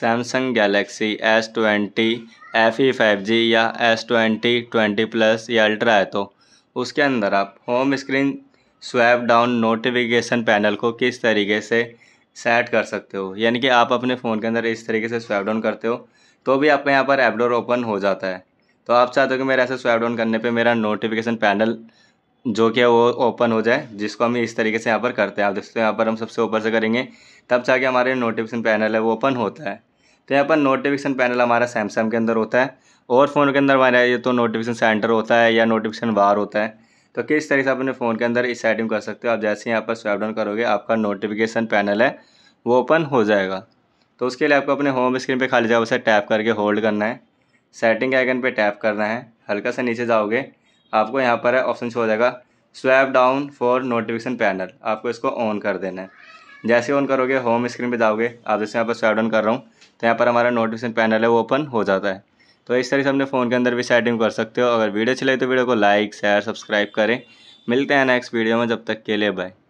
Samsung Galaxy S twenty F E five G या S twenty twenty plus या ultra है तो उसके अंदर आप home screen swipe down notification panel को किस तरीके से सेट कर सकते हो यानी कि आप अपने फ़ोन के अंदर इस तरीके से स्वैप डाउन करते हो तो भी आपके यहाँ पर एपडोर ओपन हो जाता है तो आप चाहते हो कि मेरा ऐसे स्वैप डाउन करने पे मेरा नोटिफिकेशन पैनल जो क्या वो ओपन हो जाए जिसको हम इस तरीके से यहाँ पर करते हैं आप देखते हैं यहाँ पर हम सबसे ऊपर से करेंगे तब जाके हमारे नोटिफिकेशन पैनल है वो ओपन होता है तो यहाँ पर नोटिफिकेशन पैनल हमारा सैमसंग के अंदर होता है और फ़ोन के अंदर हमारे ये तो नोटिफिकेशन सेंटर होता है या नोटिफिकेशन बार होता है तो किस तरीके से आप अपने फ़ोन के अंदर इस सेटिंग कर सकते हो आप जैसे यहाँ पर स्वाइप डाउन करोगे आपका नोटिफिकेशन पैनल है वो ओपन हो जाएगा तो उसके लिए आपको अपने होम स्क्रीन पर खाली जाओ उसे टैप करके होल्ड करना है सेटिंग आइकन पर टैप करना है हल्का सा नीचे जाओगे आपको यहाँ पर है ऑप्शन शो हो जाएगा swipe down for notification panel आपको इसको ऑन कर देना है जैसे ऑन करोगे होम स्क्रीन पे जाओगे आप जैसे यहाँ पर स्वैप डाउन कर रहा हूँ तो यहाँ पर हमारा नोटिफिकेशन पैनल है वो ओपन हो जाता है तो इस तरह से अपने फ़ोन के अंदर भी सेटिंग कर सकते हो अगर वीडियो चले तो वीडियो को लाइक शेयर सब्सक्राइब करें मिलते हैं नेक्स्ट वीडियो में जब तक के लिए बाय